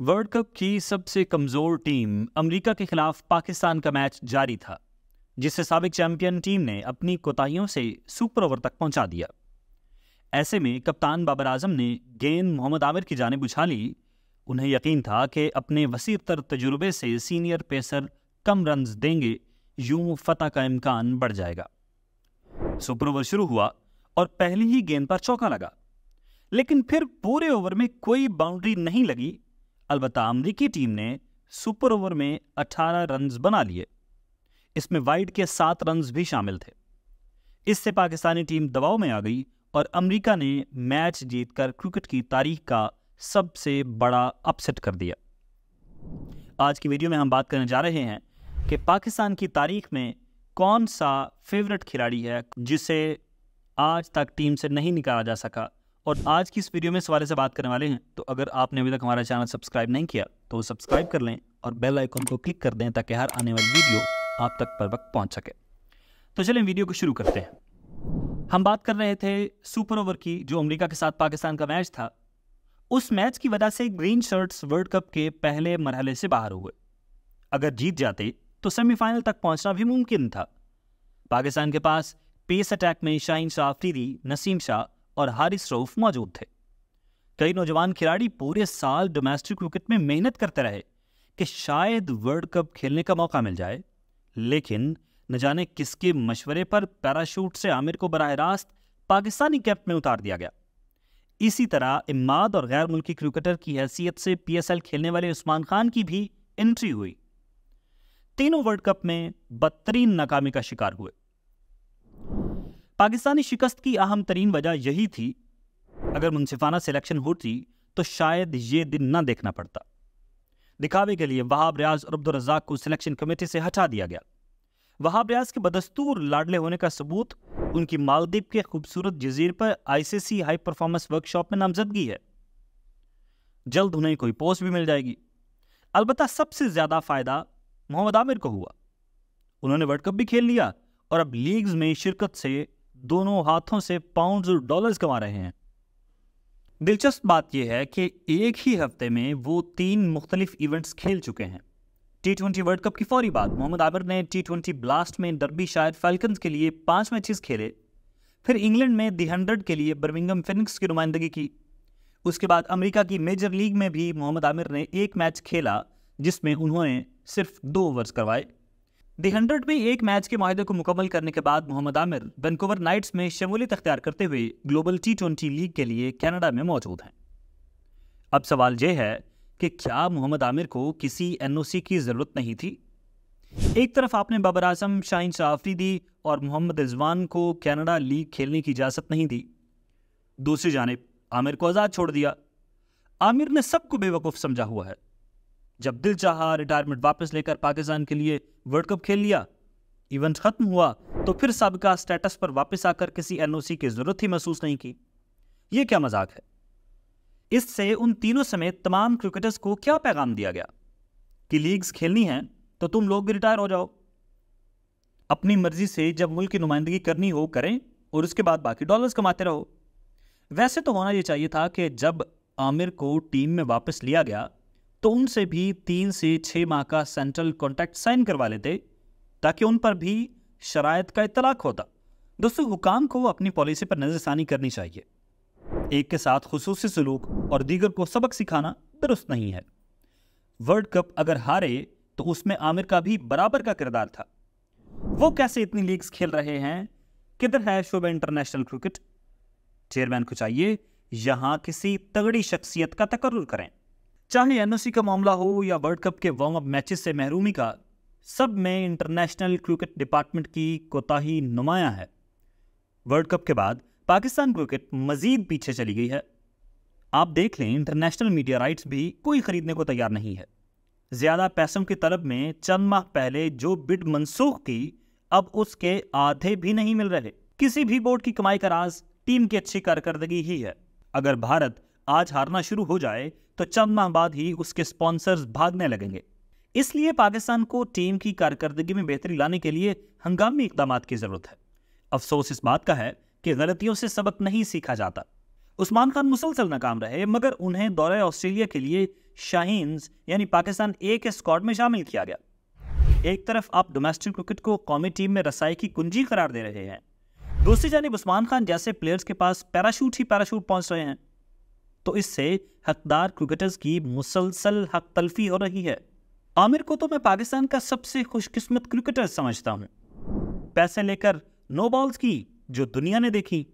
world cup की सबसे कमज़ोर टीम अमेरिका के खिलाफ पाकिस्तान का मैच जारी था जिससे सबक चैंपियन टीम ने अपनी कोताहियों से सुपर ओवर तक पहुंचा दिया ऐसे में कप्तान बाबर आजम ने गेंद मोहम्मद आमिर की जानब उछा ली उन्हें यकीन था कि अपने वसी तर तजुर्बे से सीनियर पेसर कम रन देंगे यूं फतह का इम्कान बढ़ जाएगा सुपर ओवर शुरू हुआ और पहली ही गेंद पर चौका लगा लेकिन फिर पूरे ओवर में कोई बाउंड्री नहीं लगी अलबत् अमरीकी टीम ने सुपर ओवर में 18 रन बना लिए इसमें वाइड के सात रन भी शामिल थे इससे पाकिस्तानी टीम दबाव में आ गई और अमरीका ने मैच जीतकर क्रिकेट की तारीख का सबसे बड़ा अपसेट कर दिया आज की वीडियो में हम बात करने जा रहे हैं कि पाकिस्तान की तारीख में कौन सा फेवरेट खिलाड़ी है जिसे आज तक टीम से नहीं निकाला जा सका और आज की इस वीडियो में इस बारे से बात करने वाले हैं तो अगर आपने अभी तक हमारा चैनल सब्सक्राइब नहीं किया तो सब्सक्राइब कर लें और बेल आइकॉन को क्लिक कर दें ताकि हर आने वाली वीडियो आप तक पर वक्त पहुँच सके तो चलिए वीडियो को शुरू करते हैं हम बात कर रहे थे सुपर ओवर की जो अमेरिका के साथ पाकिस्तान का मैच था उस मैच की वजह से ग्रीन शर्ट्स वर्ल्ड कप के पहले मरहले से बाहर हुए अगर जीत जाते तो सेमीफाइनल तक पहुंचना भी मुमकिन था पाकिस्तान के पास पेस अटैक में शाहिन शाह अफरीदी नसीम शाह और हारिस रऊफ मौजूद थे कई नौजवान खिलाड़ी पूरे साल डोमेस्टिक क्रिकेट में मेहनत करते रहे कि शायद वर्ल्ड कप खेलने का मौका मिल जाए लेकिन न जाने किसके मशवरे पर पैराशूट से आमिर को बरह रास्त पाकिस्तानी कैंप में उतार दिया गया इसी तरह इमाद और गैर मुल्की क्रिकेटर की हैसियत से पीएसएल खेलने वाले उस्मान खान की भी एंट्री हुई तीनों वर्ल्ड कप में बदतरीन नाकामी का शिकार हुए पाकिस्तानी शिकस्त की अहम तरीन वजह यही थी अगर मुनसिफाना सिलेक्शन होती तो शायद ये दिन ना देखना पड़ता दिखावे के लिए वहाब रियाज और अब्दुलरजाक को सिलेक्शन कमेटी से हटा दिया गया वहाब रियाज के बदस्तूर लाडले होने का सबूत उनकी मालदीप के खूबसूरत जजीर पर आईसीसी हाई परफॉर्मेंस वर्कशॉप में नामजदगी है जल्द उन्हें कोई पोस्ट भी मिल जाएगी अलबत् सबसे ज़्यादा फ़ायदा मोहम्मद आमिर को हुआ उन्होंने वर्ल्ड कप भी खेल लिया और अब लीग्स में शिरकत से दोनों हाथों से पाउंड्स और डॉलर्स कमा रहे हैं दिलचस्प बात यह है कि एक ही हफ्ते में वो तीन मुख्तलिफ इवेंट्स खेल चुके हैं टी ट्वेंटी वर्ल्ड कप की फौरी बात मोहम्मद आबिर ने टी ट्वेंटी ब्लास्ट में डर्बी शायर फाल्कन्स के लिए पांच मैचेस खेले फिर इंग्लैंड में दी हंड्रेड के लिए बर्मिंगम फिनिक्स की नुमाइंदगी की उसके बाद अमेरिका की मेजर लीग में भी मोहम्मद आमिर ने एक मैच खेला जिसमें उन्होंने सिर्फ दो ओवर्स करवाए दी हंड्रेड में एक मैच के माहे को मुकम्मल करने के बाद मोहम्मद आमिर वैनकूवर नाइट्स में शमूलियत अख्तियार करते हुए ग्लोबल टी ट्वेंटी लीग के लिए कनाडा में मौजूद हैं अब सवाल यह है कि क्या मोहम्मद आमिर को किसी एनओसी की ज़रूरत नहीं थी एक तरफ आपने बाबर आजम शाइन शाह दी और मोहम्मद रिजवान को कनाडा लीग खेलने की इजाज़त नहीं दी दूसरी जानब आमिर को आज़ाद छोड़ दिया आमिर ने सबको बेवकूफ़ समझा हुआ है जब दिल चाहा रिटायरमेंट वापस लेकर पाकिस्तान के लिए वर्ल्ड कप खेल लिया इवेंट खत्म हुआ तो फिर सबका स्टेटस पर वापस आकर किसी एनओसी की जरूरत ही महसूस नहीं की यह क्या मजाक है इससे उन तीनों समेत तमाम क्रिकेटर्स को क्या पैगाम दिया गया कि लीग्स खेलनी है तो तुम लोग भी रिटायर हो जाओ अपनी मर्जी से जब मुल्क की नुमाइंदगी करनी हो करें और उसके बाद बाकी डॉलर्स कमाते रहो वैसे तो होना यह चाहिए था कि जब आमिर को टीम में वापस लिया गया तो उनसे भी तीन से छः माह का सेंट्रल कॉन्ट्रैक्ट साइन करवा लेते ताकि उन पर भी शराय का इतलाक होता दोस्तों हुकाम को अपनी पॉलिसी पर नज़रसानी करनी चाहिए एक के साथ खसूस सलूक और दीगर को सबक सिखाना दुरुस्त नहीं है वर्ल्ड कप अगर हारे तो उसमें आमिर का भी बराबर का किरदार था वो कैसे इतनी लीग्स खेल रहे हैं किधर है शोब इंटरनेशनल क्रिकेट चेयरमैन को चाहिए यहां किसी तगड़ी शख्सियत का तकर करें चाहे एनओसी का मामला हो या वर्ल्ड कप के वार्म अप मैचेस से महरूमी का सब में इंटरनेशनल क्रिकेट डिपार्टमेंट की कोताही नुमाया है वर्ल्ड कप के बाद पाकिस्तान क्रिकेट मजीद पीछे चली गई है आप देख लें इंटरनेशनल मीडिया राइट्स भी कोई खरीदने को तैयार नहीं है ज़्यादा पैसों की तलब में चंद माह पहले जो बिड मनसूख की अब उसके आधे भी नहीं मिल रहे किसी भी बोर्ड की कमाई का राज टीम की अच्छी कारकर्दगी ही है अगर भारत आज हारना शुरू हो जाए तो चंद माह बाद ही उसके स्पॉन्सर्स भागने लगेंगे इसलिए पाकिस्तान को टीम की कारकर्दगी में बेहतरी लाने के लिए हंगामी इकदाम की ज़रूरत है अफसोस इस बात का है कि गलतियों से सबक नहीं सीखा जाता उस्मान खान मुसलसल नाकाम रहे मगर उन्हें दौरे ऑस्ट्रेलिया के लिए शाहीन यानी पाकिस्तान ए के स्क्वाड में शामिल किया गया एक तरफ आप डोमेस्टिक क्रिकेट को कौमी टीम में रसाई की कुंजी करार दे रहे हैं दूसरी जानब उस्मान खान जैसे प्लेयर्स के पास पैराशूट ही पैराशूट पहुंच रहे हैं तो इससे हकदार क्रिकेटर्स की मुसलसल हक तलफी हो रही है आमिर को तो मैं पाकिस्तान का सबसे खुशकिस्मत क्रिकेटर समझता हूँ पैसे लेकर नो बॉल्स की जो दुनिया ने देखी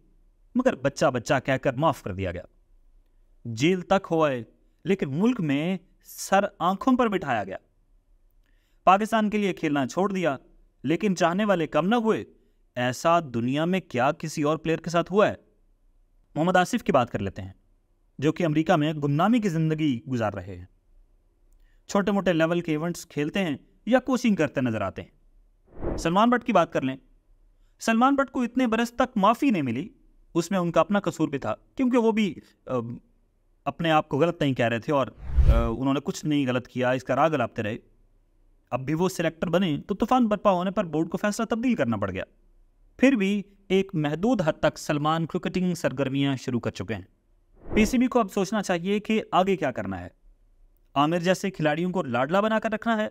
मगर बच्चा बच्चा कहकर माफ़ कर दिया गया जेल तक हो आए लेकिन मुल्क में सर आंखों पर बिठाया गया पाकिस्तान के लिए खेलना छोड़ दिया लेकिन चाहने वाले कम ना हुए ऐसा दुनिया में क्या किसी और प्लेयर के साथ हुआ है मोहम्मद आसिफ की बात कर लेते हैं जो कि अमेरिका में गुमनामी की ज़िंदगी गुजार रहे हैं छोटे मोटे लेवल के इवेंट्स खेलते हैं या कोचिंग करते नजर आते हैं सलमान भट्ट की बात कर लें सलमान भट्ट को इतने बरस तक माफ़ी नहीं मिली उसमें उनका अपना कसूर भी था क्योंकि वो भी अपने आप को गलत नहीं कह रहे थे और उन्होंने कुछ नहीं गलत किया इसका राग लापते रहे अब भी वो सिलेक्टर बने तो तूफान बर्पा होने पर बोर्ड को फैसला तब्दील करना पड़ गया फिर भी एक महदूद हद तक सलमान क्रिकेटिंग सरगर्मियां शुरू कर चुके हैं पीसीबी को अब सोचना चाहिए कि आगे क्या करना है आमिर जैसे खिलाड़ियों को लाडला बनाकर रखना है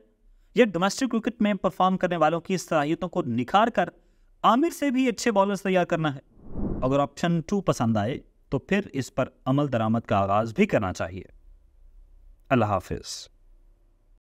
या डोमेस्टिक क्रिकेट में परफॉर्म करने वालों की सलाहियतों को निखार कर आमिर से भी अच्छे बॉलर्स तैयार करना है अगर ऑप्शन टू पसंद आए तो फिर इस पर अमल दरामद का आगाज़ भी करना चाहिए अल्लाह हाफिज़